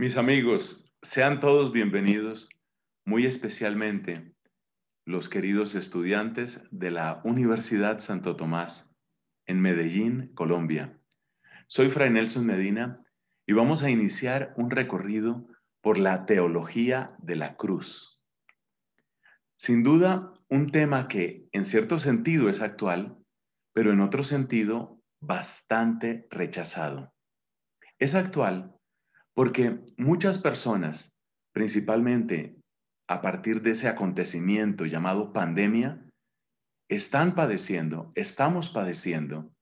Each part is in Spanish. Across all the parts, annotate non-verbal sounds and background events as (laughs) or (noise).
Mis amigos, sean todos bienvenidos, muy especialmente los queridos estudiantes de la Universidad Santo Tomás en Medellín, Colombia. Soy Fray Nelson Medina y vamos a iniciar un recorrido por la teología de la cruz. Sin duda, un tema que en cierto sentido es actual, pero en otro sentido bastante rechazado. Es actual porque muchas personas, principalmente a partir de ese acontecimiento llamado pandemia, están padeciendo, estamos padeciendo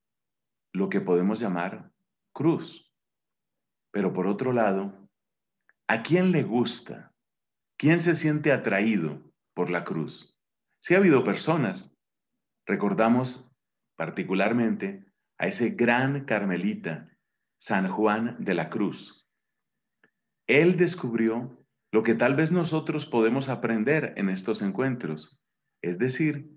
lo que podemos llamar cruz. Pero por otro lado, ¿a quién le gusta? ¿Quién se siente atraído por la cruz? Sí ha habido personas, recordamos particularmente a ese gran carmelita, San Juan de la Cruz, él descubrió lo que tal vez nosotros podemos aprender en estos encuentros, es decir,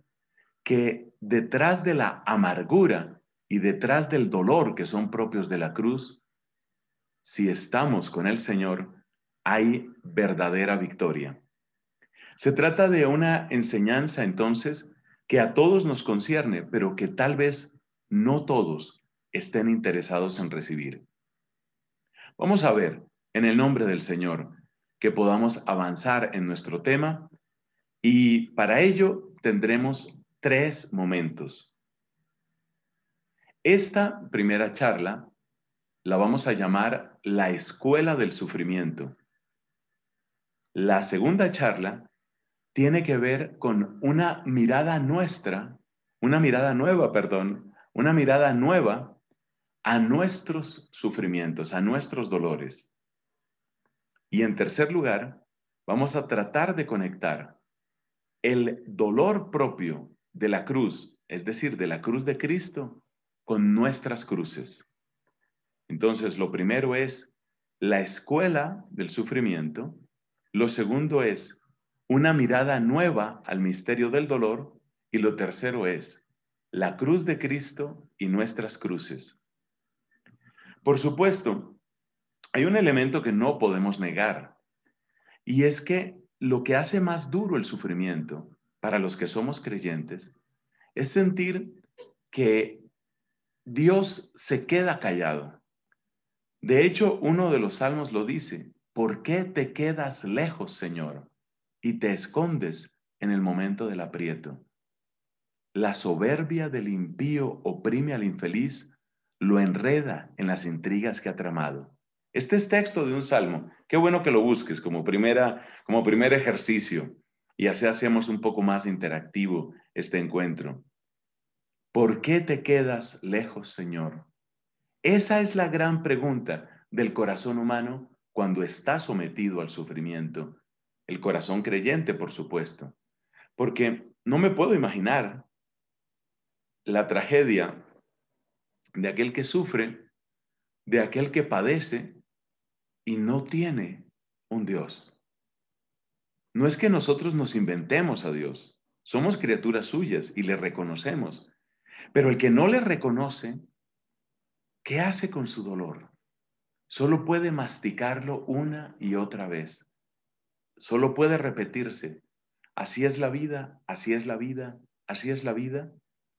que detrás de la amargura y detrás del dolor que son propios de la cruz, si estamos con el Señor, hay verdadera victoria. Se trata de una enseñanza entonces que a todos nos concierne, pero que tal vez no todos estén interesados en recibir. Vamos a ver en el nombre del Señor, que podamos avanzar en nuestro tema y para ello tendremos tres momentos. Esta primera charla la vamos a llamar la escuela del sufrimiento. La segunda charla tiene que ver con una mirada nuestra, una mirada nueva, perdón, una mirada nueva a nuestros sufrimientos, a nuestros dolores. Y en tercer lugar, vamos a tratar de conectar el dolor propio de la cruz, es decir, de la cruz de Cristo, con nuestras cruces. Entonces, lo primero es la escuela del sufrimiento. Lo segundo es una mirada nueva al misterio del dolor. Y lo tercero es la cruz de Cristo y nuestras cruces. Por supuesto, hay un elemento que no podemos negar y es que lo que hace más duro el sufrimiento para los que somos creyentes es sentir que Dios se queda callado. De hecho, uno de los salmos lo dice, ¿por qué te quedas lejos, Señor? Y te escondes en el momento del aprieto. La soberbia del impío oprime al infeliz, lo enreda en las intrigas que ha tramado. Este es texto de un salmo. Qué bueno que lo busques como, primera, como primer ejercicio y así hacemos un poco más interactivo este encuentro. ¿Por qué te quedas lejos, Señor? Esa es la gran pregunta del corazón humano cuando está sometido al sufrimiento. El corazón creyente, por supuesto. Porque no me puedo imaginar la tragedia de aquel que sufre, de aquel que padece, y no tiene un Dios. No es que nosotros nos inventemos a Dios, somos criaturas suyas y le reconocemos. Pero el que no le reconoce, ¿qué hace con su dolor? Solo puede masticarlo una y otra vez. Solo puede repetirse. Así es la vida, así es la vida, así es la vida,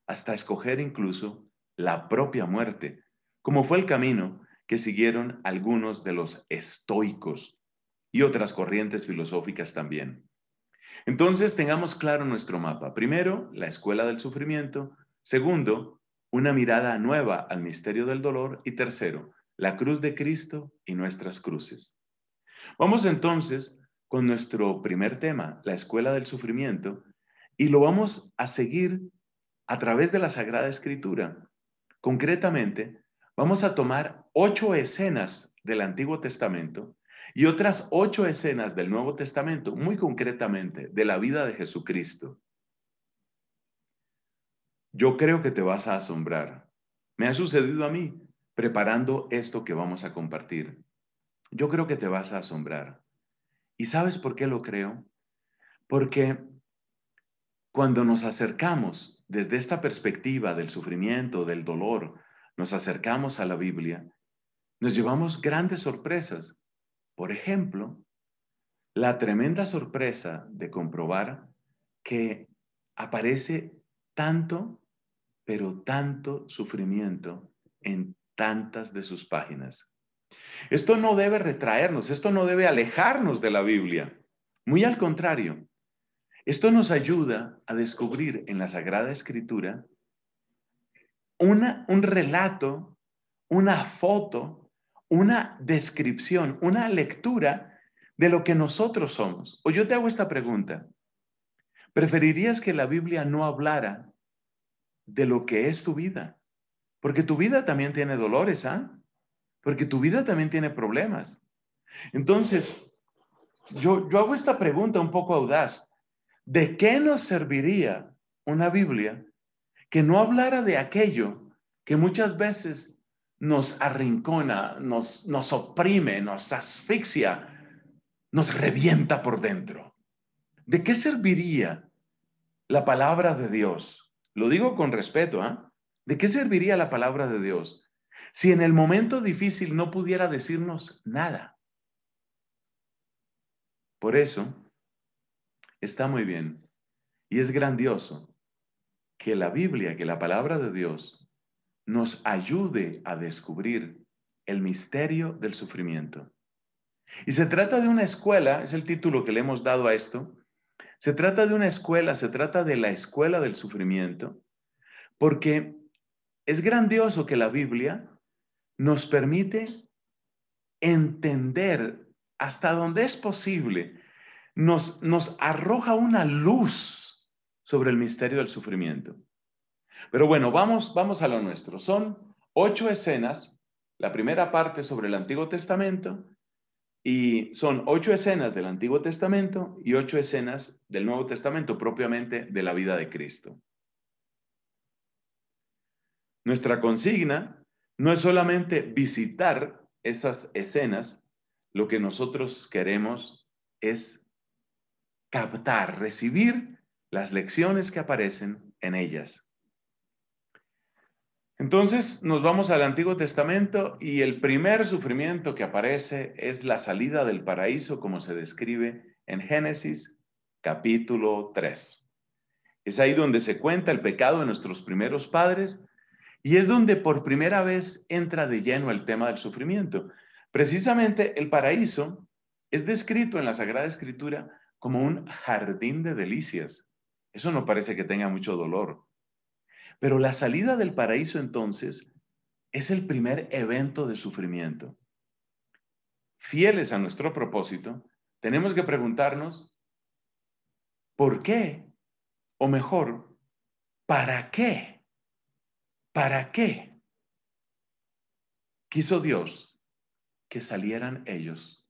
hasta escoger incluso la propia muerte, como fue el camino que siguieron algunos de los estoicos y otras corrientes filosóficas también. Entonces, tengamos claro nuestro mapa. Primero, la escuela del sufrimiento. Segundo, una mirada nueva al misterio del dolor. Y tercero, la cruz de Cristo y nuestras cruces. Vamos entonces con nuestro primer tema, la escuela del sufrimiento, y lo vamos a seguir a través de la Sagrada Escritura, concretamente Vamos a tomar ocho escenas del Antiguo Testamento y otras ocho escenas del Nuevo Testamento, muy concretamente de la vida de Jesucristo. Yo creo que te vas a asombrar. Me ha sucedido a mí preparando esto que vamos a compartir. Yo creo que te vas a asombrar. ¿Y sabes por qué lo creo? Porque cuando nos acercamos desde esta perspectiva del sufrimiento, del dolor, nos acercamos a la Biblia, nos llevamos grandes sorpresas. Por ejemplo, la tremenda sorpresa de comprobar que aparece tanto, pero tanto sufrimiento en tantas de sus páginas. Esto no debe retraernos, esto no debe alejarnos de la Biblia. Muy al contrario, esto nos ayuda a descubrir en la Sagrada Escritura un relato, una foto, una descripción, una lectura de lo que nosotros somos. O yo te hago esta pregunta. ¿Preferirías que la Biblia no hablara de lo que es tu vida? Porque tu vida también tiene dolores, ¿ah? Porque tu vida también tiene problemas. Entonces, yo hago esta pregunta un poco audaz. ¿De qué nos serviría una Biblia que no hablara de aquello que muchas veces nos arrincona, nos, oprime, nos asfixia, nos revienta por dentro. ¿De qué serviría la palabra de Dios? Lo digo con respeto, ¿ah? ¿De qué serviría la palabra de Dios si en el momento difícil no pudiera decirnos nada? Por eso, está muy bien y es grandioso que la Biblia, que la palabra de Dios nos ayude a descubrir el misterio del sufrimiento. Y se trata de una escuela, es el título que le hemos dado a esto, se trata de una escuela, se trata de la escuela del sufrimiento, porque es grandioso que la Biblia nos permite entender hasta dónde es posible, nos, nos arroja una luz sobre el misterio del sufrimiento. Pero bueno, vamos, vamos a lo nuestro. Son ocho escenas, la primera parte sobre el Antiguo Testamento, y son ocho escenas del Antiguo Testamento y ocho escenas del Nuevo Testamento, propiamente de la vida de Cristo. Nuestra consigna no es solamente visitar esas escenas, lo que nosotros queremos es captar, recibir las lecciones que aparecen en ellas. Entonces nos vamos al Antiguo Testamento y el primer sufrimiento que aparece es la salida del paraíso como se describe en Génesis capítulo 3. Es ahí donde se cuenta el pecado de nuestros primeros padres y es donde por primera vez entra de lleno el tema del sufrimiento. Precisamente el paraíso es descrito en la Sagrada Escritura como un jardín de delicias. Eso no parece que tenga mucho dolor. Pero la salida del paraíso entonces es el primer evento de sufrimiento. Fieles a nuestro propósito, tenemos que preguntarnos, ¿por qué? O mejor, ¿para qué? ¿Para qué? Quiso Dios que salieran ellos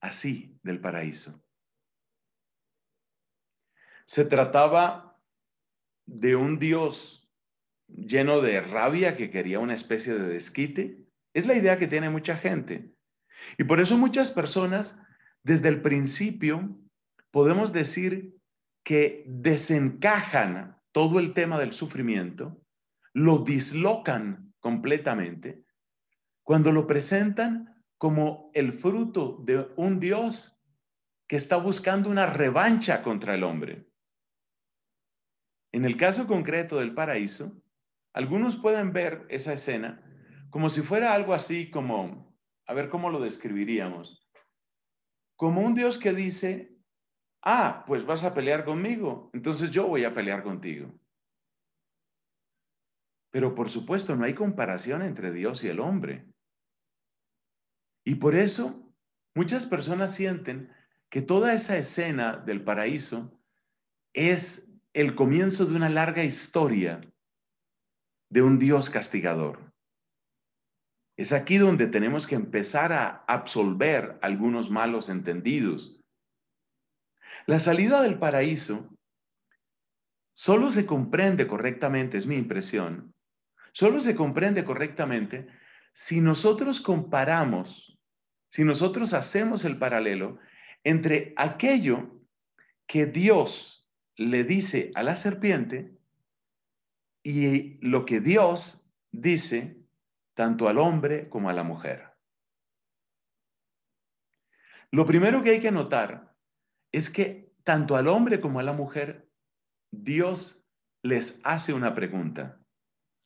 así del paraíso. Se trataba de un Dios lleno de rabia que quería una especie de desquite. Es la idea que tiene mucha gente. Y por eso muchas personas, desde el principio, podemos decir que desencajan todo el tema del sufrimiento, lo dislocan completamente, cuando lo presentan como el fruto de un Dios que está buscando una revancha contra el hombre. En el caso concreto del paraíso, algunos pueden ver esa escena como si fuera algo así como, a ver cómo lo describiríamos, como un Dios que dice, ah, pues vas a pelear conmigo, entonces yo voy a pelear contigo. Pero por supuesto no hay comparación entre Dios y el hombre. Y por eso muchas personas sienten que toda esa escena del paraíso es el comienzo de una larga historia de un Dios castigador. Es aquí donde tenemos que empezar a absolver algunos malos entendidos. La salida del paraíso solo se comprende correctamente, es mi impresión, solo se comprende correctamente si nosotros comparamos, si nosotros hacemos el paralelo entre aquello que Dios le dice a la serpiente y lo que Dios dice tanto al hombre como a la mujer. Lo primero que hay que notar es que tanto al hombre como a la mujer, Dios les hace una pregunta.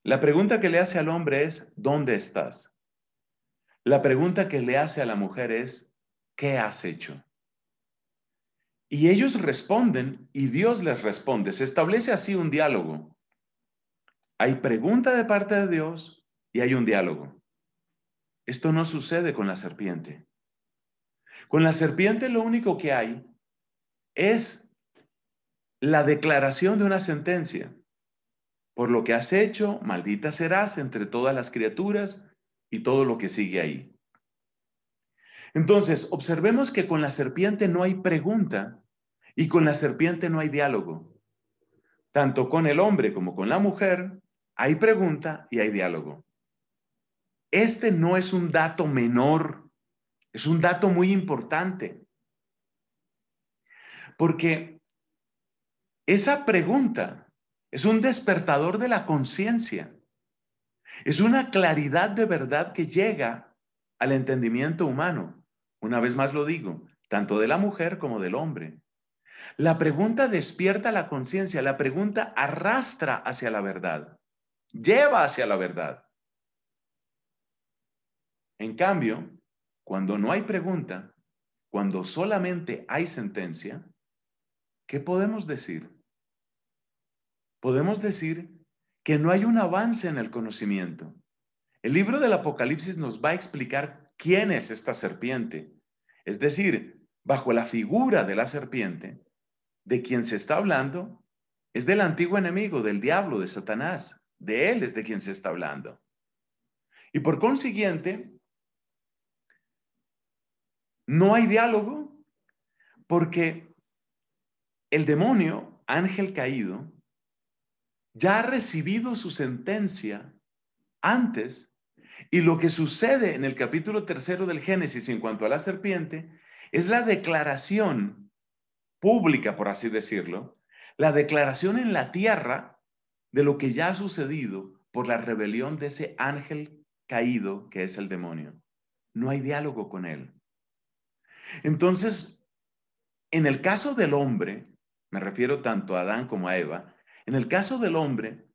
La pregunta que le hace al hombre es, ¿dónde estás? La pregunta que le hace a la mujer es, ¿qué has hecho? Y ellos responden y Dios les responde. Se establece así un diálogo. Hay pregunta de parte de Dios y hay un diálogo. Esto no sucede con la serpiente. Con la serpiente lo único que hay es la declaración de una sentencia. Por lo que has hecho, maldita serás entre todas las criaturas y todo lo que sigue ahí. Entonces, observemos que con la serpiente no hay pregunta y con la serpiente no hay diálogo. Tanto con el hombre como con la mujer hay pregunta y hay diálogo. Este no es un dato menor, es un dato muy importante. Porque esa pregunta es un despertador de la conciencia. Es una claridad de verdad que llega al entendimiento humano. Una vez más lo digo, tanto de la mujer como del hombre. La pregunta despierta la conciencia, la pregunta arrastra hacia la verdad, lleva hacia la verdad. En cambio, cuando no hay pregunta, cuando solamente hay sentencia, ¿qué podemos decir? Podemos decir que no hay un avance en el conocimiento. El libro del Apocalipsis nos va a explicar quién es esta serpiente. Es decir, bajo la figura de la serpiente, de quien se está hablando, es del antiguo enemigo, del diablo, de Satanás. De él es de quien se está hablando. Y por consiguiente, no hay diálogo porque el demonio, ángel caído, ya ha recibido su sentencia antes y lo que sucede en el capítulo tercero del Génesis en cuanto a la serpiente es la declaración pública, por así decirlo, la declaración en la tierra de lo que ya ha sucedido por la rebelión de ese ángel caído que es el demonio. No hay diálogo con él. Entonces, en el caso del hombre, me refiero tanto a Adán como a Eva, en el caso del hombre,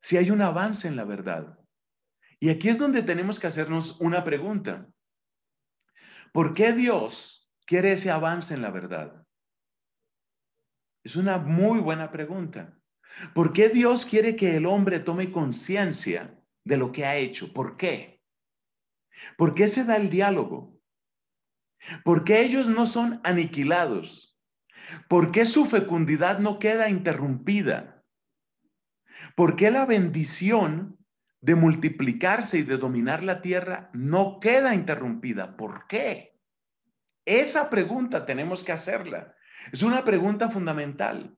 si hay un avance en la verdad, y aquí es donde tenemos que hacernos una pregunta. ¿Por qué Dios quiere ese avance en la verdad? Es una muy buena pregunta. ¿Por qué Dios quiere que el hombre tome conciencia de lo que ha hecho? ¿Por qué? ¿Por qué se da el diálogo? ¿Por qué ellos no son aniquilados? ¿Por qué su fecundidad no queda interrumpida? ¿Por qué la bendición de multiplicarse y de dominar la tierra no queda interrumpida. ¿Por qué? Esa pregunta tenemos que hacerla. Es una pregunta fundamental,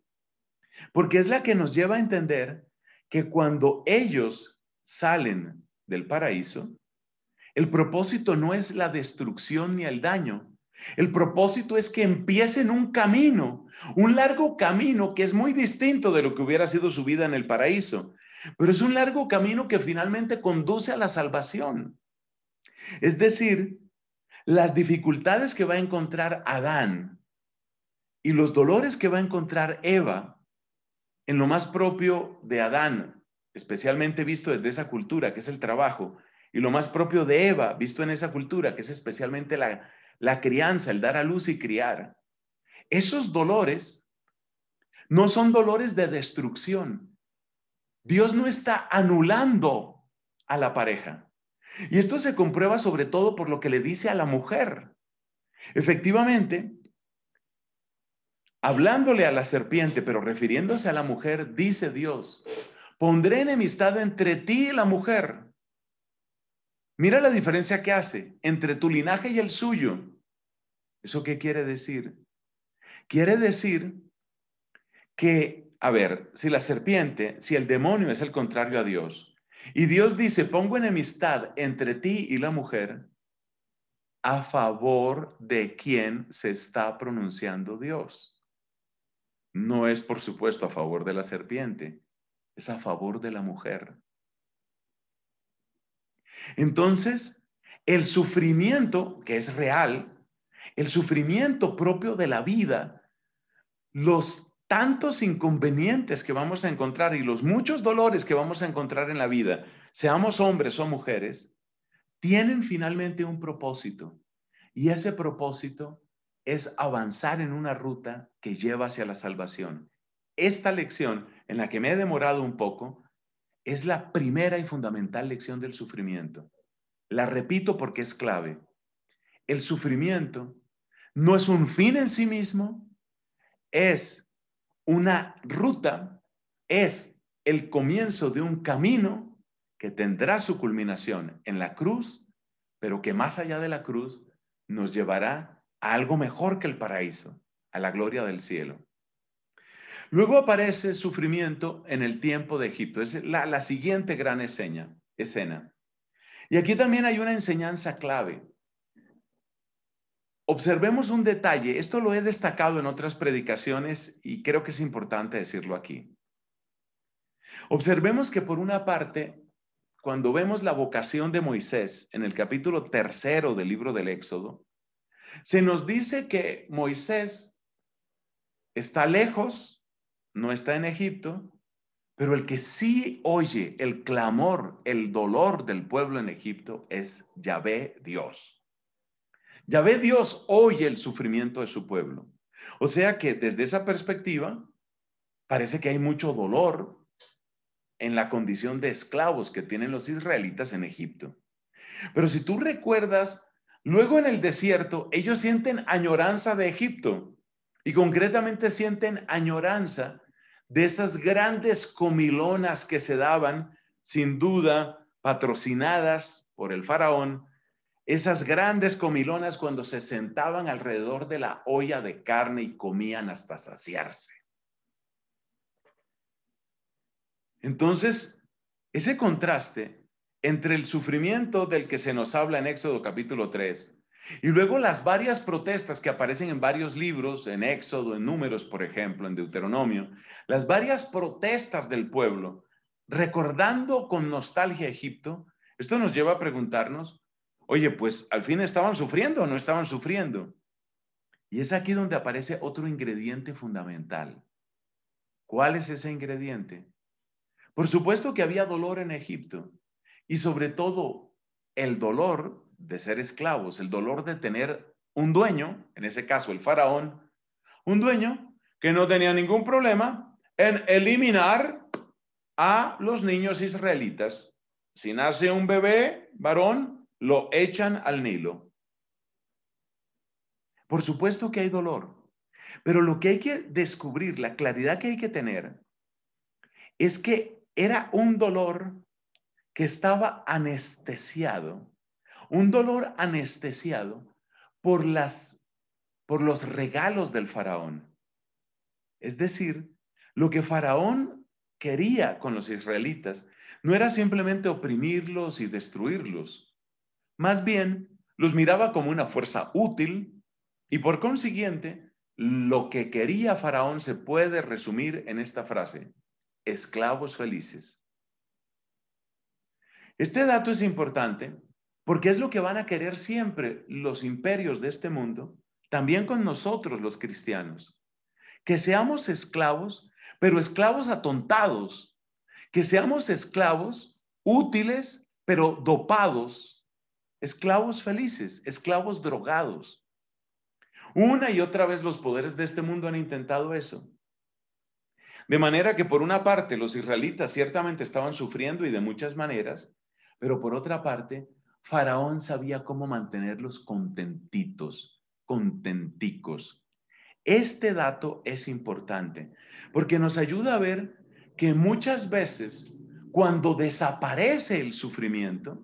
porque es la que nos lleva a entender que cuando ellos salen del paraíso, el propósito no es la destrucción ni el daño. El propósito es que empiecen un camino, un largo camino que es muy distinto de lo que hubiera sido su vida en el paraíso. Pero es un largo camino que finalmente conduce a la salvación. Es decir, las dificultades que va a encontrar Adán y los dolores que va a encontrar Eva en lo más propio de Adán, especialmente visto desde esa cultura que es el trabajo, y lo más propio de Eva, visto en esa cultura que es especialmente la, la crianza, el dar a luz y criar. Esos dolores no son dolores de destrucción, Dios no está anulando a la pareja. Y esto se comprueba sobre todo por lo que le dice a la mujer. Efectivamente, hablándole a la serpiente, pero refiriéndose a la mujer, dice Dios, pondré enemistad entre ti y la mujer. Mira la diferencia que hace entre tu linaje y el suyo. ¿Eso qué quiere decir? Quiere decir que a ver, si la serpiente, si el demonio es el contrario a Dios, y Dios dice, pongo enemistad entre ti y la mujer, a favor de quien se está pronunciando Dios. No es, por supuesto, a favor de la serpiente, es a favor de la mujer. Entonces, el sufrimiento, que es real, el sufrimiento propio de la vida, los tantos inconvenientes que vamos a encontrar y los muchos dolores que vamos a encontrar en la vida, seamos hombres o mujeres, tienen finalmente un propósito. Y ese propósito es avanzar en una ruta que lleva hacia la salvación. Esta lección, en la que me he demorado un poco, es la primera y fundamental lección del sufrimiento. La repito porque es clave. El sufrimiento no es un fin en sí mismo, es una ruta es el comienzo de un camino que tendrá su culminación en la cruz, pero que más allá de la cruz nos llevará a algo mejor que el paraíso, a la gloria del cielo. Luego aparece sufrimiento en el tiempo de Egipto. Es la, la siguiente gran escena, escena. Y aquí también hay una enseñanza clave. Observemos un detalle, esto lo he destacado en otras predicaciones y creo que es importante decirlo aquí. Observemos que por una parte, cuando vemos la vocación de Moisés en el capítulo tercero del libro del Éxodo, se nos dice que Moisés está lejos, no está en Egipto, pero el que sí oye el clamor, el dolor del pueblo en Egipto es Yahvé Dios ve Dios oye el sufrimiento de su pueblo. O sea que desde esa perspectiva, parece que hay mucho dolor en la condición de esclavos que tienen los israelitas en Egipto. Pero si tú recuerdas, luego en el desierto ellos sienten añoranza de Egipto y concretamente sienten añoranza de esas grandes comilonas que se daban, sin duda, patrocinadas por el faraón, esas grandes comilonas cuando se sentaban alrededor de la olla de carne y comían hasta saciarse. Entonces, ese contraste entre el sufrimiento del que se nos habla en Éxodo capítulo 3 y luego las varias protestas que aparecen en varios libros, en Éxodo, en Números, por ejemplo, en Deuteronomio, las varias protestas del pueblo, recordando con nostalgia Egipto, esto nos lleva a preguntarnos, Oye, pues al fin estaban sufriendo o no estaban sufriendo. Y es aquí donde aparece otro ingrediente fundamental. ¿Cuál es ese ingrediente? Por supuesto que había dolor en Egipto y sobre todo el dolor de ser esclavos, el dolor de tener un dueño, en ese caso el faraón, un dueño que no tenía ningún problema en eliminar a los niños israelitas. Si nace un bebé varón, lo echan al Nilo. Por supuesto que hay dolor, pero lo que hay que descubrir, la claridad que hay que tener, es que era un dolor que estaba anestesiado, un dolor anestesiado por los regalos del faraón. Es decir, lo que faraón quería con los israelitas no era simplemente oprimirlos y destruirlos, más bien, los miraba como una fuerza útil y por consiguiente, lo que quería Faraón se puede resumir en esta frase, esclavos felices. Este dato es importante porque es lo que van a querer siempre los imperios de este mundo, también con nosotros los cristianos. Que seamos esclavos, pero esclavos atontados. Que seamos esclavos útiles, pero dopados esclavos felices, esclavos drogados. Una y otra vez los poderes de este mundo han intentado eso. De manera que por una parte los israelitas ciertamente estaban sufriendo y de muchas maneras, pero por otra parte, Faraón sabía cómo mantenerlos contentitos, contenticos. Este dato es importante porque nos ayuda a ver que muchas veces cuando desaparece el sufrimiento,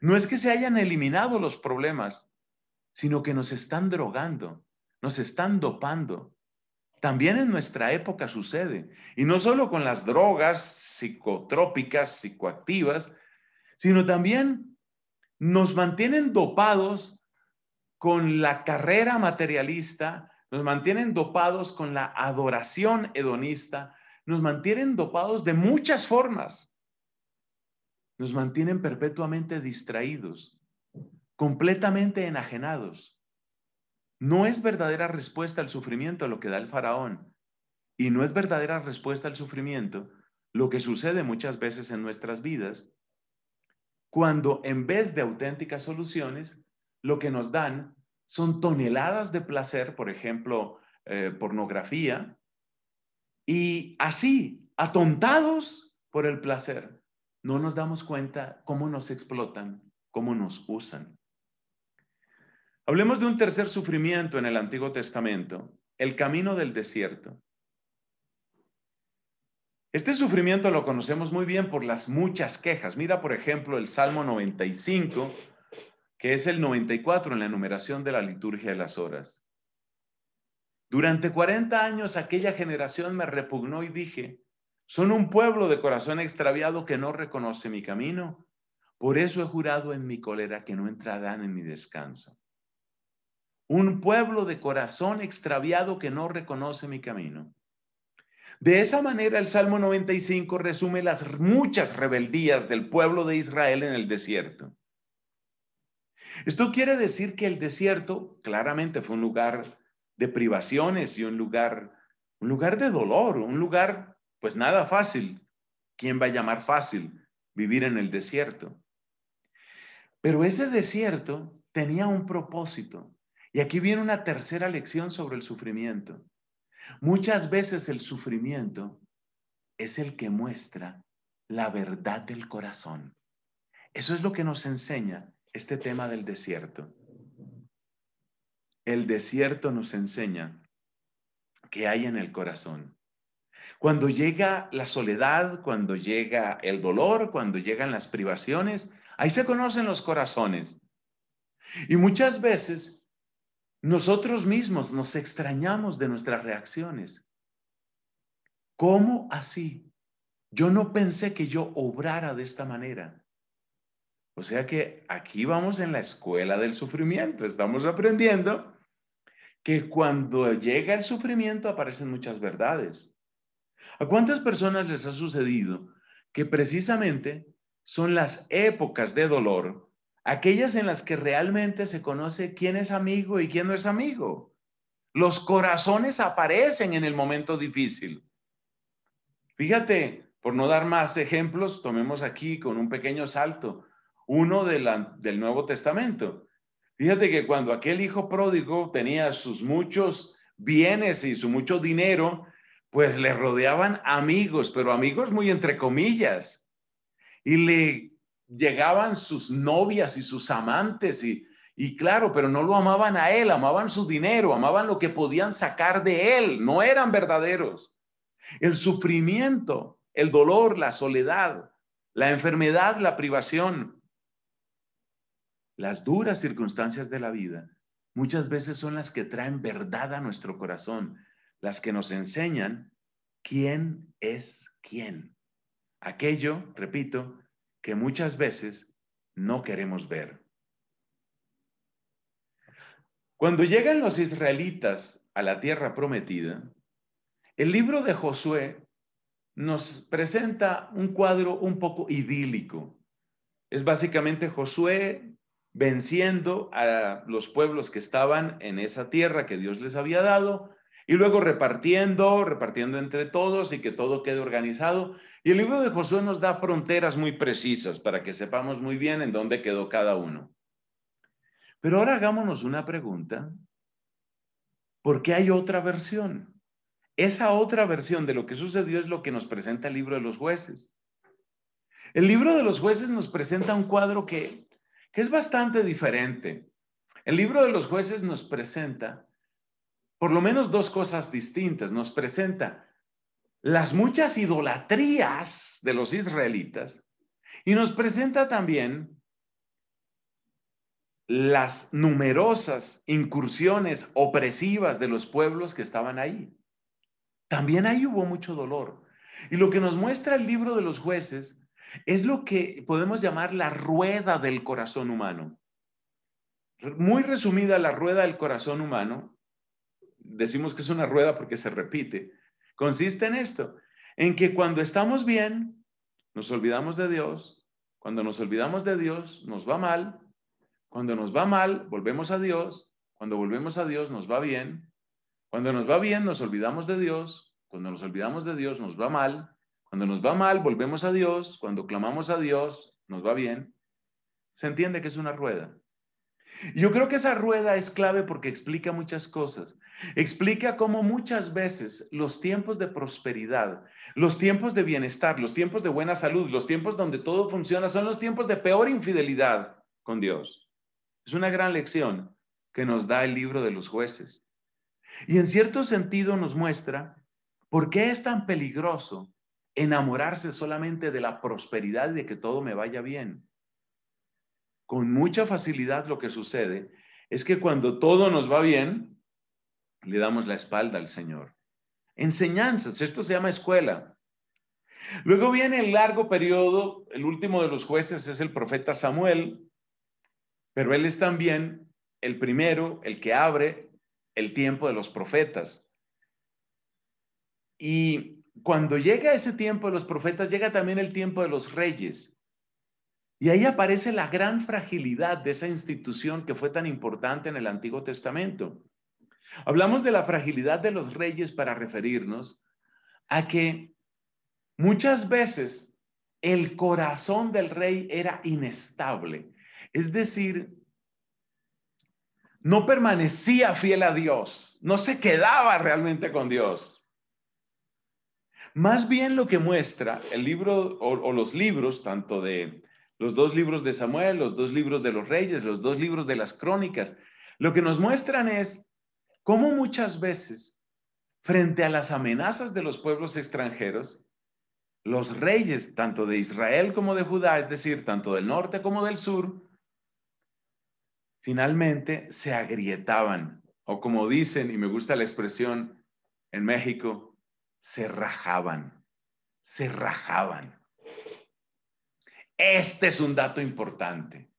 no es que se hayan eliminado los problemas, sino que nos están drogando, nos están dopando. También en nuestra época sucede, y no solo con las drogas psicotrópicas, psicoactivas, sino también nos mantienen dopados con la carrera materialista, nos mantienen dopados con la adoración hedonista, nos mantienen dopados de muchas formas nos mantienen perpetuamente distraídos, completamente enajenados. No es verdadera respuesta al sufrimiento lo que da el faraón y no es verdadera respuesta al sufrimiento lo que sucede muchas veces en nuestras vidas cuando en vez de auténticas soluciones, lo que nos dan son toneladas de placer, por ejemplo, eh, pornografía, y así, atontados por el placer, no nos damos cuenta cómo nos explotan, cómo nos usan. Hablemos de un tercer sufrimiento en el Antiguo Testamento, el camino del desierto. Este sufrimiento lo conocemos muy bien por las muchas quejas. Mira, por ejemplo, el Salmo 95, que es el 94 en la enumeración de la liturgia de las horas. Durante 40 años aquella generación me repugnó y dije, son un pueblo de corazón extraviado que no reconoce mi camino. Por eso he jurado en mi cólera que no entrarán en mi descanso. Un pueblo de corazón extraviado que no reconoce mi camino. De esa manera el Salmo 95 resume las muchas rebeldías del pueblo de Israel en el desierto. Esto quiere decir que el desierto claramente fue un lugar de privaciones y un lugar, un lugar de dolor, un lugar pues nada fácil. ¿Quién va a llamar fácil vivir en el desierto? Pero ese desierto tenía un propósito. Y aquí viene una tercera lección sobre el sufrimiento. Muchas veces el sufrimiento es el que muestra la verdad del corazón. Eso es lo que nos enseña este tema del desierto. El desierto nos enseña qué hay en el corazón. Cuando llega la soledad, cuando llega el dolor, cuando llegan las privaciones, ahí se conocen los corazones. Y muchas veces nosotros mismos nos extrañamos de nuestras reacciones. ¿Cómo así? Yo no pensé que yo obrara de esta manera. O sea que aquí vamos en la escuela del sufrimiento. Estamos aprendiendo que cuando llega el sufrimiento aparecen muchas verdades. ¿A cuántas personas les ha sucedido que precisamente son las épocas de dolor, aquellas en las que realmente se conoce quién es amigo y quién no es amigo? Los corazones aparecen en el momento difícil. Fíjate, por no dar más ejemplos, tomemos aquí con un pequeño salto uno del Nuevo Testamento. Fíjate que cuando aquel hijo pródigo tenía sus muchos bienes y su mucho dinero, pues le rodeaban amigos, pero amigos muy entre comillas. Y le llegaban sus novias y sus amantes y, y claro, pero no lo amaban a él, amaban su dinero, amaban lo que podían sacar de él, no eran verdaderos. El sufrimiento, el dolor, la soledad, la enfermedad, la privación, las duras circunstancias de la vida, muchas veces son las que traen verdad a nuestro corazón, las que nos enseñan quién es quién. Aquello, repito, que muchas veces no queremos ver. Cuando llegan los israelitas a la tierra prometida, el libro de Josué nos presenta un cuadro un poco idílico. Es básicamente Josué venciendo a los pueblos que estaban en esa tierra que Dios les había dado, y luego repartiendo, repartiendo entre todos y que todo quede organizado. Y el libro de Josué nos da fronteras muy precisas para que sepamos muy bien en dónde quedó cada uno. Pero ahora hagámonos una pregunta, ¿Por qué hay otra versión. Esa otra versión de lo que sucedió es lo que nos presenta el libro de los jueces. El libro de los jueces nos presenta un cuadro que, que es bastante diferente. El libro de los jueces nos presenta por lo menos dos cosas distintas. Nos presenta las muchas idolatrías de los israelitas y nos presenta también las numerosas incursiones opresivas de los pueblos que estaban ahí. También ahí hubo mucho dolor. Y lo que nos muestra el libro de los jueces es lo que podemos llamar la rueda del corazón humano. Muy resumida la rueda del corazón humano decimos que es una rueda porque se repite, consiste en esto, en que cuando estamos bien, nos olvidamos de Dios, cuando nos olvidamos de Dios, nos va mal, cuando nos va mal, volvemos a Dios, cuando volvemos a Dios, nos va bien, cuando nos va bien, nos olvidamos de Dios, cuando nos olvidamos de Dios, nos va mal, cuando nos va mal, volvemos a Dios, cuando clamamos a Dios, nos va bien. Se entiende que es una rueda. Yo creo que esa rueda es clave porque explica muchas cosas. Explica cómo muchas veces los tiempos de prosperidad, los tiempos de bienestar, los tiempos de buena salud, los tiempos donde todo funciona, son los tiempos de peor infidelidad con Dios. Es una gran lección que nos da el libro de los jueces. Y en cierto sentido nos muestra por qué es tan peligroso enamorarse solamente de la prosperidad y de que todo me vaya bien con mucha facilidad lo que sucede es que cuando todo nos va bien, le damos la espalda al Señor. Enseñanzas, esto se llama escuela. Luego viene el largo periodo, el último de los jueces es el profeta Samuel, pero él es también el primero, el que abre el tiempo de los profetas. Y cuando llega ese tiempo de los profetas, llega también el tiempo de los reyes. Y ahí aparece la gran fragilidad de esa institución que fue tan importante en el Antiguo Testamento. Hablamos de la fragilidad de los reyes para referirnos a que muchas veces el corazón del rey era inestable. Es decir, no permanecía fiel a Dios, no se quedaba realmente con Dios. Más bien lo que muestra el libro o, los libros, tanto de los dos libros de Samuel, los dos libros de los reyes, los dos libros de las crónicas, lo que nos muestran es cómo muchas veces, frente a las amenazas de los pueblos extranjeros, los reyes, tanto de Israel como de Judá, es decir, tanto del norte como del sur, finalmente se agrietaban, o como dicen, y me gusta la expresión en México, se rajaban, se rajaban. Este es un dato importante.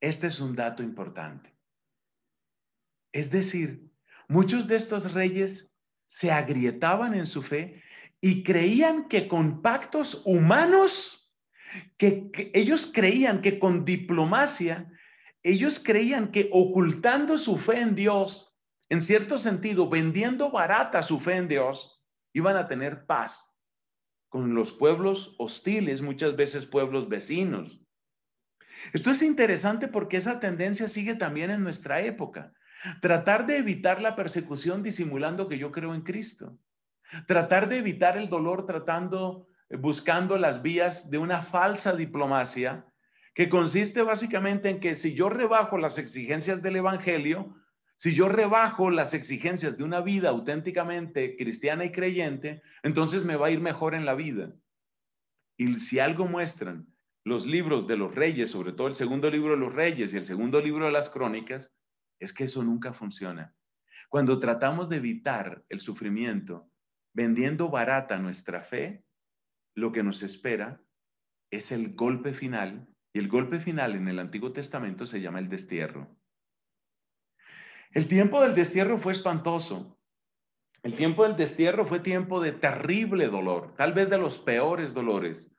Este es un dato importante. Es decir, muchos de estos reyes se agrietaban en su fe y creían que con pactos humanos, que, ellos creían que con diplomacia, ellos creían que ocultando su fe en Dios, en cierto sentido, vendiendo barata su fe en Dios, iban a tener paz con los pueblos hostiles, muchas veces pueblos vecinos. Esto es interesante porque esa tendencia sigue también en nuestra época. Tratar de evitar la persecución disimulando que yo creo en Cristo. Tratar de evitar el dolor tratando, eh, buscando las vías de una falsa diplomacia que consiste básicamente en que si yo rebajo las exigencias del Evangelio, si yo rebajo las exigencias de una vida auténticamente cristiana y creyente, entonces me va a ir mejor en la vida. Y si algo muestran los libros de los reyes, sobre todo el segundo libro de los reyes y el segundo libro de las crónicas, es que eso nunca funciona. Cuando tratamos de evitar el sufrimiento vendiendo barata nuestra fe, lo que nos espera es el golpe final. Y el golpe final en el Antiguo Testamento se llama el destierro. El tiempo del destierro fue espantoso. El tiempo del destierro fue tiempo de terrible dolor, tal vez de los peores dolores.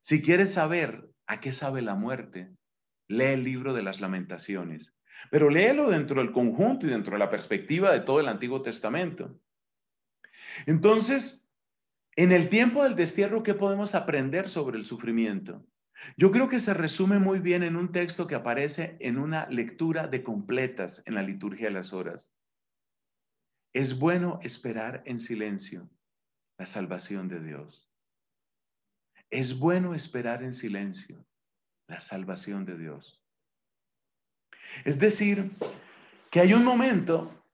Si quieres saber a qué sabe la muerte, lee el libro de las lamentaciones, pero léelo dentro del conjunto y dentro de la perspectiva de todo el Antiguo Testamento. Entonces, en el tiempo del destierro, ¿qué podemos aprender sobre el sufrimiento? Yo creo que se resume muy bien en un texto que aparece en una lectura de completas en la liturgia de las horas. Es bueno esperar en silencio la salvación de Dios. Es bueno esperar en silencio la salvación de Dios. Es decir, que hay un momento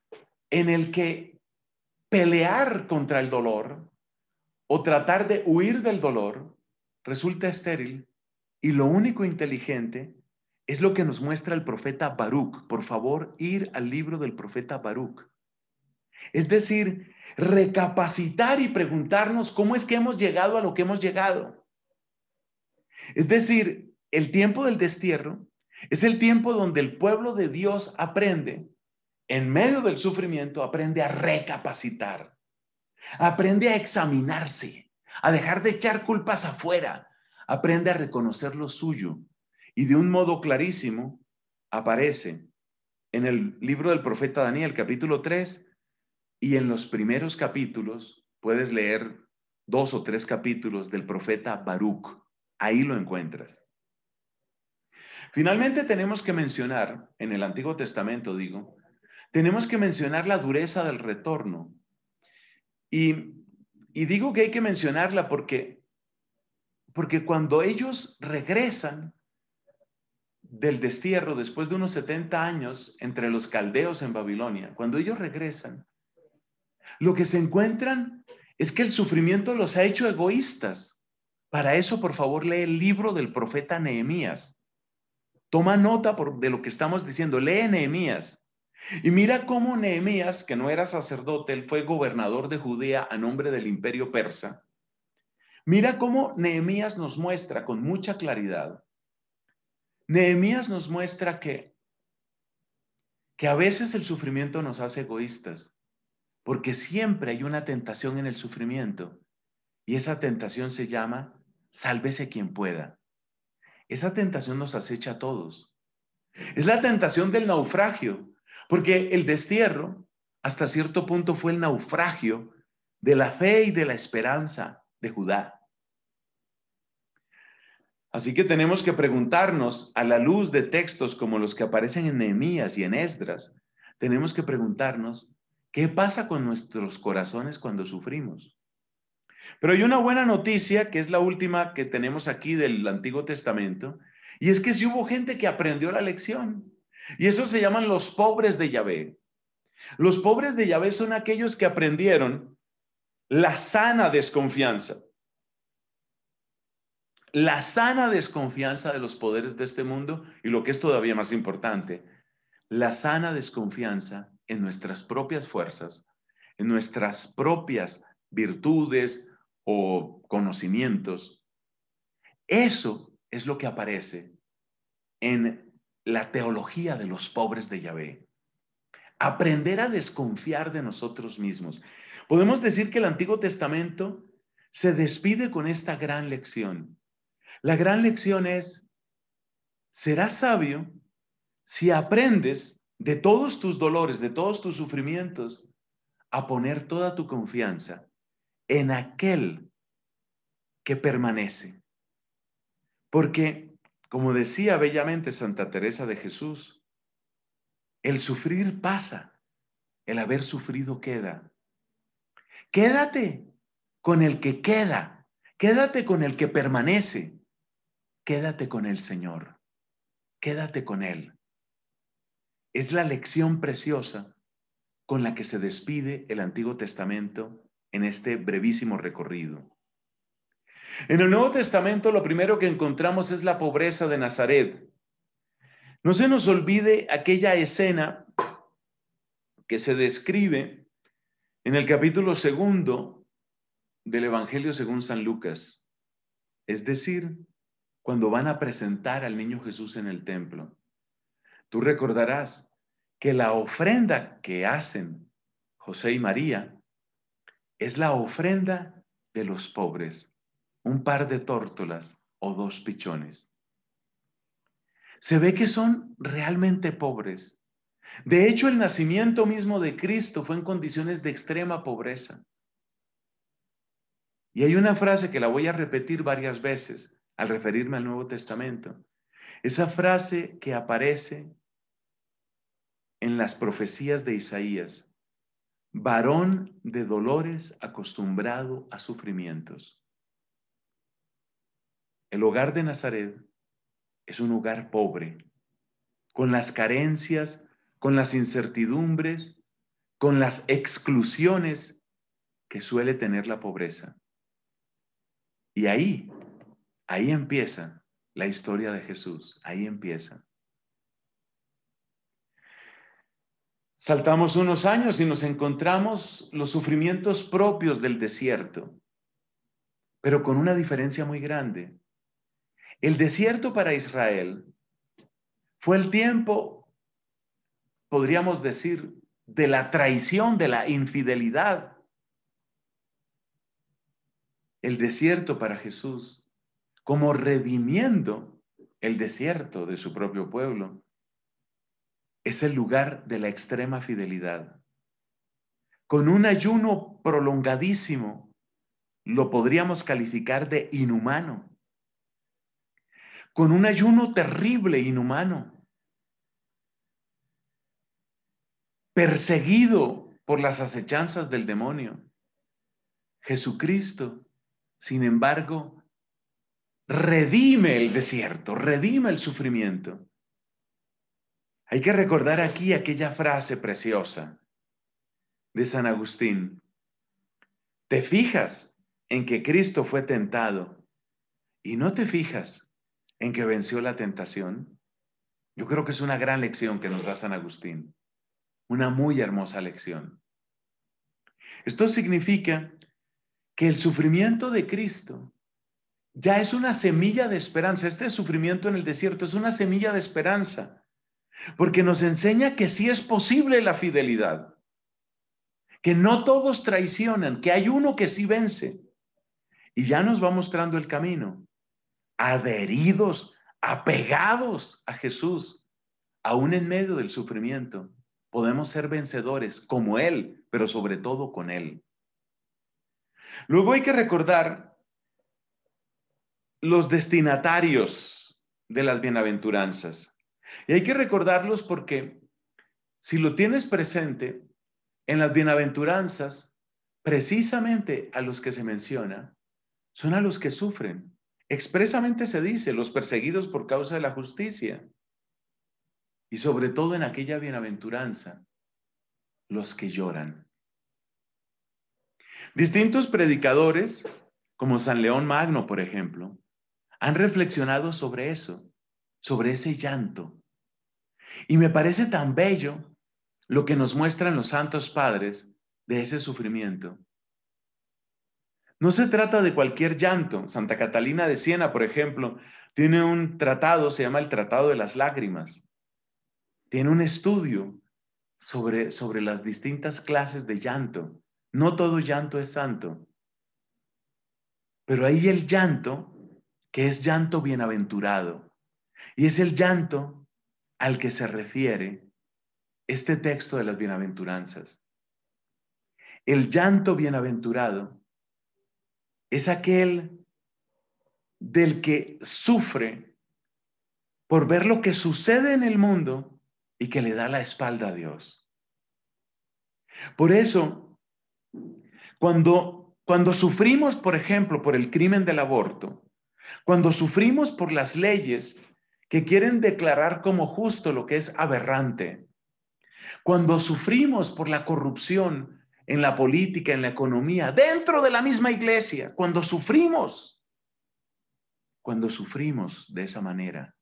en el que pelear contra el dolor o tratar de huir del dolor resulta estéril y lo único inteligente es lo que nos muestra el profeta Baruch. Por favor, ir al libro del profeta Baruch. Es decir, recapacitar y preguntarnos cómo es que hemos llegado a lo que hemos llegado. Es decir, el tiempo del destierro es el tiempo donde el pueblo de Dios aprende, en medio del sufrimiento, aprende a recapacitar, aprende a examinarse, a dejar de echar culpas afuera, aprende a reconocer lo suyo y de un modo clarísimo aparece en el libro del profeta Daniel, capítulo 3, y en los primeros capítulos puedes leer dos o tres capítulos del profeta Baruch. Ahí lo encuentras. Finalmente tenemos que mencionar, en el Antiguo Testamento digo, tenemos que mencionar la dureza del retorno. Y, y digo que hay que mencionarla porque porque cuando ellos regresan del destierro después de unos 70 años entre los caldeos en Babilonia, cuando ellos regresan, lo que se encuentran es que el sufrimiento los ha hecho egoístas. Para eso, por favor, lee el libro del profeta Nehemías. Toma nota de lo que estamos diciendo. Lee Nehemías. Y mira cómo Nehemías, que no era sacerdote, él fue gobernador de Judea a nombre del imperio persa, Mira cómo Nehemías nos muestra con mucha claridad. Nehemías nos muestra que, que a veces el sufrimiento nos hace egoístas, porque siempre hay una tentación en el sufrimiento y esa tentación se llama sálvese quien pueda. Esa tentación nos acecha a todos. Es la tentación del naufragio, porque el destierro hasta cierto punto fue el naufragio de la fe y de la esperanza de Judá. Así que tenemos que preguntarnos, a la luz de textos como los que aparecen en Nehemías y en Esdras, tenemos que preguntarnos, ¿qué pasa con nuestros corazones cuando sufrimos? Pero hay una buena noticia, que es la última que tenemos aquí del Antiguo Testamento, y es que si sí hubo gente que aprendió la lección. Y eso se llaman los pobres de Yahvé. Los pobres de Yahvé son aquellos que aprendieron la sana desconfianza la sana desconfianza de los poderes de este mundo y lo que es todavía más importante, la sana desconfianza en nuestras propias fuerzas, en nuestras propias virtudes o conocimientos. Eso es lo que aparece en la teología de los pobres de Yahvé. Aprender a desconfiar de nosotros mismos. Podemos decir que el Antiguo Testamento se despide con esta gran lección. La gran lección es, serás sabio si aprendes de todos tus dolores, de todos tus sufrimientos, a poner toda tu confianza en aquel que permanece. Porque, como decía bellamente Santa Teresa de Jesús, el sufrir pasa, el haber sufrido queda. Quédate con el que queda, quédate con el que permanece, Quédate con el Señor, quédate con Él. Es la lección preciosa con la que se despide el Antiguo Testamento en este brevísimo recorrido. En el Nuevo Testamento lo primero que encontramos es la pobreza de Nazaret. No se nos olvide aquella escena que se describe en el capítulo segundo del Evangelio según San Lucas, es decir, cuando van a presentar al niño Jesús en el templo. Tú recordarás que la ofrenda que hacen José y María es la ofrenda de los pobres, un par de tórtolas o dos pichones. Se ve que son realmente pobres. De hecho, el nacimiento mismo de Cristo fue en condiciones de extrema pobreza. Y hay una frase que la voy a repetir varias veces, al referirme al Nuevo Testamento. Esa frase que aparece en las profecías de Isaías, varón de dolores acostumbrado a sufrimientos. El hogar de Nazaret es un hogar pobre, con las carencias, con las incertidumbres, con las exclusiones que suele tener la pobreza. Y ahí Ahí empieza la historia de Jesús, ahí empieza. Saltamos unos años y nos encontramos los sufrimientos propios del desierto, pero con una diferencia muy grande. El desierto para Israel fue el tiempo, podríamos decir, de la traición, de la infidelidad. El desierto para Jesús como redimiendo el desierto de su propio pueblo. Es el lugar de la extrema fidelidad. Con un ayuno prolongadísimo, lo podríamos calificar de inhumano. Con un ayuno terrible, inhumano. Perseguido por las acechanzas del demonio. Jesucristo, sin embargo, redime el desierto, redime el sufrimiento. Hay que recordar aquí aquella frase preciosa de San Agustín. Te fijas en que Cristo fue tentado y no te fijas en que venció la tentación. Yo creo que es una gran lección que nos da San Agustín, una muy hermosa lección. Esto significa que el sufrimiento de Cristo ya es una semilla de esperanza. Este sufrimiento en el desierto es una semilla de esperanza, porque nos enseña que sí es posible la fidelidad, que no todos traicionan, que hay uno que sí vence. Y ya nos va mostrando el camino, adheridos, apegados a Jesús, aún en medio del sufrimiento. Podemos ser vencedores como Él, pero sobre todo con Él. Luego hay que recordar los destinatarios de las bienaventuranzas. Y hay que recordarlos porque si lo tienes presente en las bienaventuranzas, precisamente a los que se menciona, son a los que sufren. Expresamente se dice, los perseguidos por causa de la justicia. Y sobre todo en aquella bienaventuranza, los que lloran. Distintos predicadores, como San León Magno, por ejemplo, han reflexionado sobre eso, sobre ese llanto. Y me parece tan bello lo que nos muestran los santos padres de ese sufrimiento. No se trata de cualquier llanto. Santa Catalina de Siena, por ejemplo, tiene un tratado, se llama el Tratado de las Lágrimas. Tiene un estudio sobre, sobre las distintas clases de llanto. No todo llanto es santo. Pero ahí el llanto que es llanto bienaventurado. Y es el llanto al que se refiere este texto de las bienaventuranzas. El llanto bienaventurado es aquel del que sufre por ver lo que sucede en el mundo y que le da la espalda a Dios. Por eso, cuando, cuando sufrimos, por ejemplo, por el crimen del aborto, cuando sufrimos por las leyes que quieren declarar como justo lo que es aberrante. Cuando sufrimos por la corrupción en la política, en la economía, dentro de la misma iglesia, cuando sufrimos, cuando sufrimos de esa manera,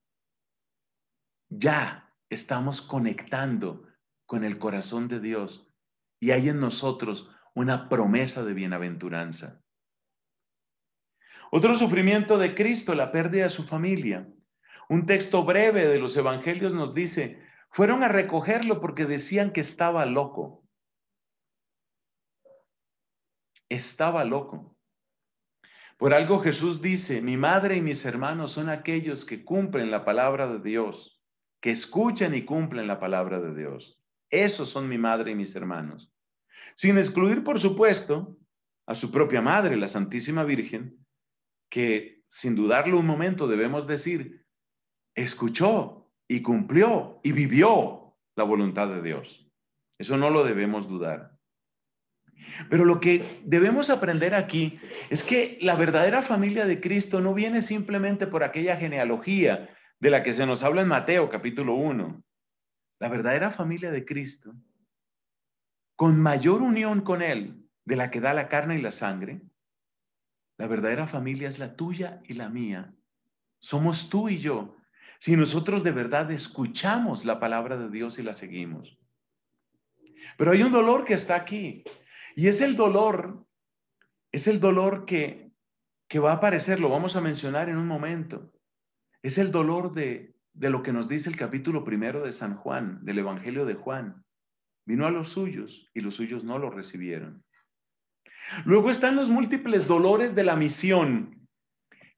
ya estamos conectando con el corazón de Dios y hay en nosotros una promesa de bienaventuranza. Otro sufrimiento de Cristo, la pérdida de su familia. Un texto breve de los evangelios nos dice, fueron a recogerlo porque decían que estaba loco. Estaba loco. Por algo Jesús dice, mi madre y mis hermanos son aquellos que cumplen la palabra de Dios, que escuchan y cumplen la palabra de Dios. Esos son mi madre y mis hermanos. Sin excluir, por supuesto, a su propia madre, la Santísima Virgen, que sin dudarlo un momento debemos decir, escuchó y cumplió y vivió la voluntad de Dios. Eso no lo debemos dudar. Pero lo que debemos aprender aquí es que la verdadera familia de Cristo no viene simplemente por aquella genealogía de la que se nos habla en Mateo capítulo 1. La verdadera familia de Cristo, con mayor unión con Él de la que da la carne y la sangre, la verdadera familia es la tuya y la mía. Somos tú y yo. Si nosotros de verdad escuchamos la palabra de Dios y la seguimos. Pero hay un dolor que está aquí. Y es el dolor, es el dolor que, que va a aparecer, lo vamos a mencionar en un momento. Es el dolor de, de lo que nos dice el capítulo primero de San Juan, del Evangelio de Juan. Vino a los suyos y los suyos no lo recibieron. Luego están los múltiples dolores de la misión,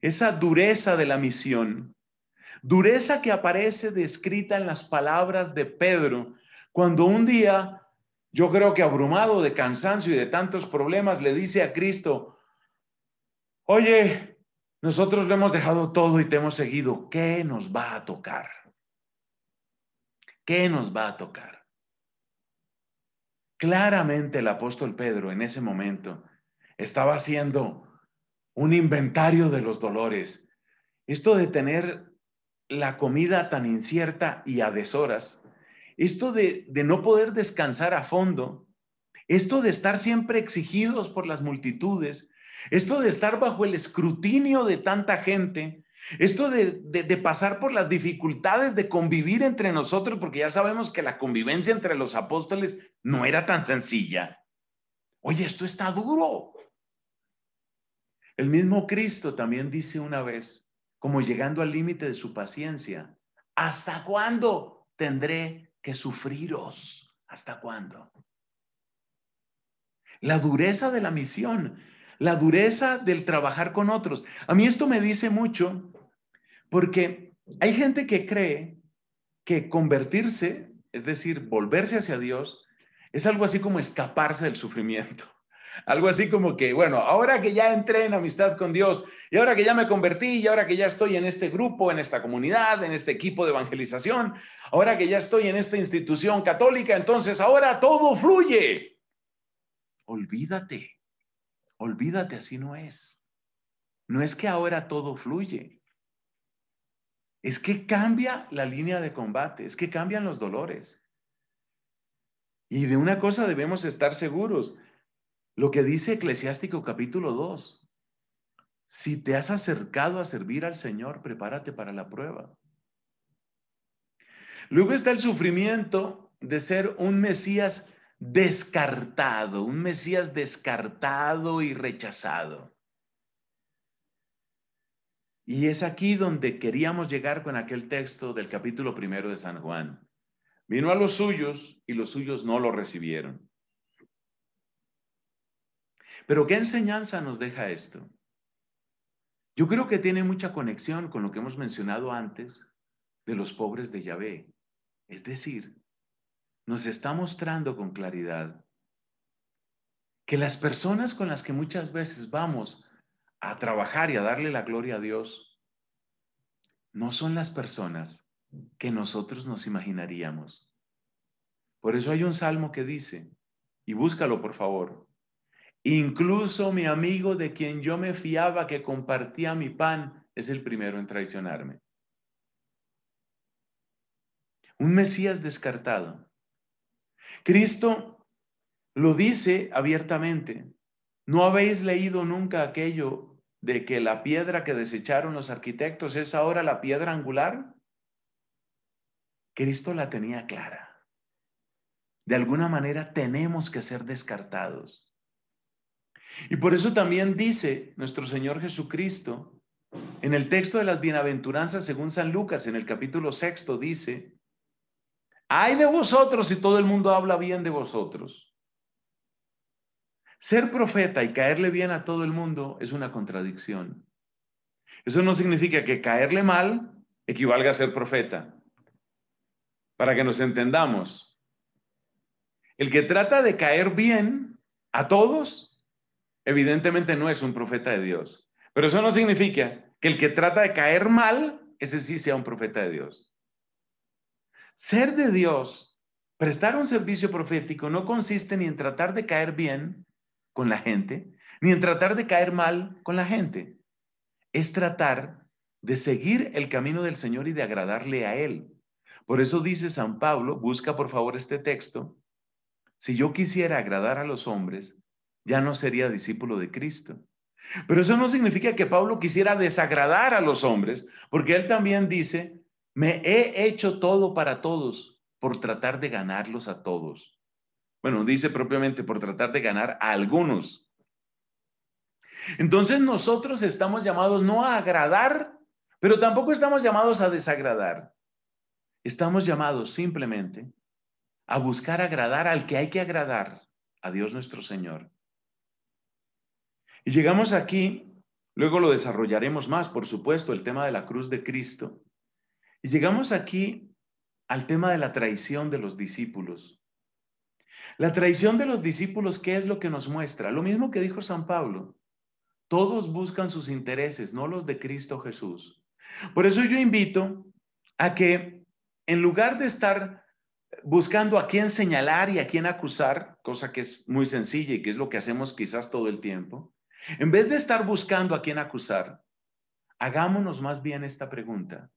esa dureza de la misión, dureza que aparece descrita en las palabras de Pedro, cuando un día, yo creo que abrumado de cansancio y de tantos problemas, le dice a Cristo, oye, nosotros lo hemos dejado todo y te hemos seguido, ¿qué nos va a tocar? ¿Qué nos va a tocar? Claramente el apóstol Pedro en ese momento estaba haciendo un inventario de los dolores. Esto de tener la comida tan incierta y a deshoras, esto de, de no poder descansar a fondo, esto de estar siempre exigidos por las multitudes, esto de estar bajo el escrutinio de tanta gente, esto de, pasar por las dificultades de convivir entre nosotros, porque ya sabemos que la convivencia entre los apóstoles no era tan sencilla. Oye, esto está duro. El mismo Cristo también dice una vez, como llegando al límite de su paciencia, ¿hasta cuándo tendré que sufriros? ¿Hasta cuándo? La dureza de la misión la dureza del trabajar con otros. A mí esto me dice mucho porque hay gente que cree que convertirse, es decir, volverse hacia Dios, es algo así como escaparse del sufrimiento. (laughs) Algo así como que, bueno, ahora que ya entré en amistad con Dios, y ahora que ya me convertí, y ahora que ya estoy en este grupo, en esta comunidad, en este equipo de evangelización, ahora que ya estoy en esta institución católica, entonces ahora todo fluye. Olvídate, olvídate, así no es. No es que ahora todo fluye es que cambia la línea de combate, es que cambian los dolores. Y de una cosa debemos estar seguros, lo que dice Eclesiástico capítulo 2, si te has acercado a servir al Señor, prepárate para la prueba. Luego está el sufrimiento de ser un Mesías descartado, un Mesías descartado y rechazado. Y es aquí donde queríamos llegar con aquel texto del capítulo primero de San Juan. Vino a los suyos y los suyos no lo recibieron. Pero ¿qué enseñanza nos deja esto? Yo creo que tiene mucha conexión con lo que hemos mencionado antes de los pobres de Yahvé. Es decir, nos está mostrando con claridad que las personas con las que muchas veces vamos a trabajar y a darle la gloria a Dios no son las personas que nosotros nos imaginaríamos. Por eso hay un salmo que dice, y búscalo por favor, incluso mi amigo de quien yo me fiaba que compartía mi pan es el primero en traicionarme. Un Mesías descartado. Cristo lo dice abiertamente, ¿No habéis leído nunca aquello de que la piedra que desecharon los arquitectos es ahora la piedra angular? Cristo la tenía clara. De alguna manera tenemos que ser descartados. Y por eso también dice nuestro Señor Jesucristo en el texto de las bienaventuranzas según San Lucas, en el capítulo sexto, dice, ay de vosotros si todo el mundo habla bien de vosotros. Ser profeta y caerle bien a todo el mundo es una contradicción. Eso no significa que caerle mal equivalga a ser profeta. Para que nos entendamos, el que trata de caer bien a todos, evidentemente no es un profeta de Dios. Pero eso no significa que el que trata de caer mal, ese sí sea un profeta de Dios. Ser de Dios, prestar un servicio profético, no consiste ni en tratar de caer bien, con la gente, ni en tratar de caer mal con la gente. Es tratar de seguir el camino del Señor y de agradarle a Él. Por eso dice San Pablo, busca por favor este texto, si yo quisiera agradar a los hombres, ya no sería discípulo de Cristo. Pero eso no significa que Pablo quisiera desagradar a los hombres, porque él también dice, me he hecho todo para todos por tratar de ganarlos a todos. Bueno, dice propiamente por tratar de ganar a algunos. Entonces nosotros estamos llamados no a agradar, pero tampoco estamos llamados a desagradar. Estamos llamados simplemente a buscar agradar al que hay que agradar, a Dios nuestro Señor. Y llegamos aquí, luego lo desarrollaremos más, por supuesto, el tema de la cruz de Cristo. Y llegamos aquí al tema de la traición de los discípulos. La traición de los discípulos, ¿qué es lo que nos muestra? Lo mismo que dijo San Pablo. Todos buscan sus intereses, no los de Cristo Jesús. Por eso yo invito a que en lugar de estar buscando a quién señalar y a quién acusar, cosa que es muy sencilla y que es lo que hacemos quizás todo el tiempo, en vez de estar buscando a quién acusar, hagámonos más bien esta pregunta.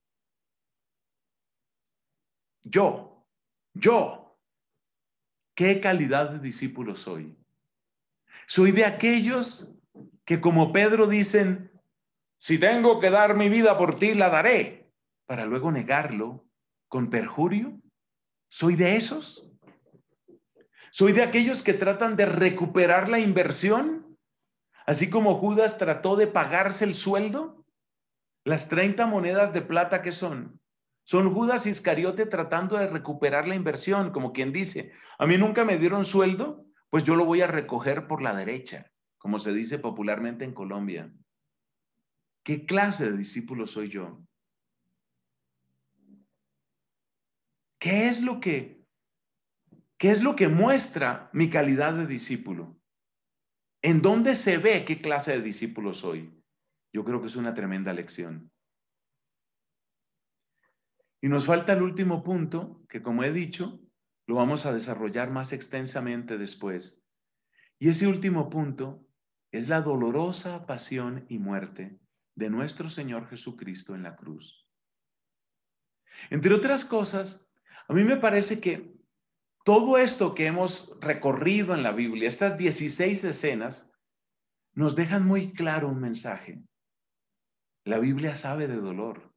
Yo, yo, ¿Qué calidad de discípulo soy? Soy de aquellos que como Pedro dicen, si tengo que dar mi vida por ti, la daré, para luego negarlo con perjurio. ¿Soy de esos? ¿Soy de aquellos que tratan de recuperar la inversión? Así como Judas trató de pagarse el sueldo. Las 30 monedas de plata que son son Judas Iscariote tratando de recuperar la inversión, como quien dice, a mí nunca me dieron sueldo, pues yo lo voy a recoger por la derecha, como se dice popularmente en Colombia. ¿Qué clase de discípulo soy yo? ¿Qué es lo que qué es lo que muestra mi calidad de discípulo? ¿En dónde se ve qué clase de discípulo soy? Yo creo que es una tremenda lección. Y nos falta el último punto, que como he dicho, lo vamos a desarrollar más extensamente después. Y ese último punto es la dolorosa pasión y muerte de nuestro Señor Jesucristo en la cruz. Entre otras cosas, a mí me parece que todo esto que hemos recorrido en la Biblia, estas 16 escenas, nos dejan muy claro un mensaje. La Biblia sabe de dolor.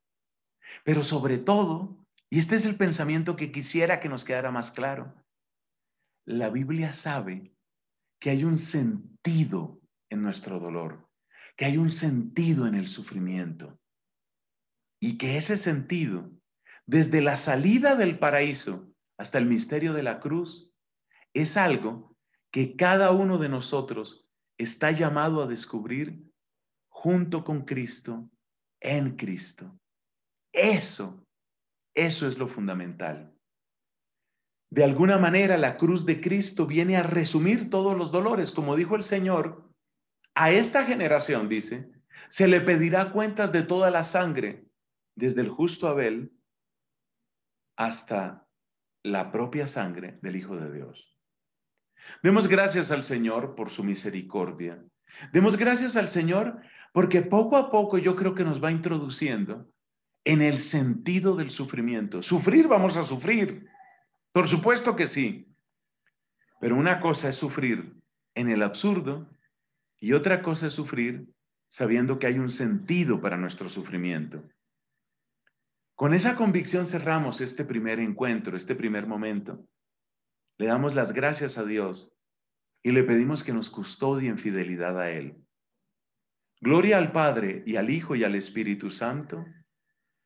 Pero sobre todo, y este es el pensamiento que quisiera que nos quedara más claro, la Biblia sabe que hay un sentido en nuestro dolor, que hay un sentido en el sufrimiento y que ese sentido, desde la salida del paraíso hasta el misterio de la cruz, es algo que cada uno de nosotros está llamado a descubrir junto con Cristo, en Cristo. Eso, eso es lo fundamental. De alguna manera, la cruz de Cristo viene a resumir todos los dolores. Como dijo el Señor, a esta generación, dice, se le pedirá cuentas de toda la sangre, desde el justo Abel hasta la propia sangre del Hijo de Dios. Demos gracias al Señor por su misericordia. Demos gracias al Señor porque poco a poco yo creo que nos va introduciendo en el sentido del sufrimiento. Sufrir vamos a sufrir, por supuesto que sí, pero una cosa es sufrir en el absurdo y otra cosa es sufrir sabiendo que hay un sentido para nuestro sufrimiento. Con esa convicción cerramos este primer encuentro, este primer momento. Le damos las gracias a Dios y le pedimos que nos custodie en fidelidad a Él. Gloria al Padre y al Hijo y al Espíritu Santo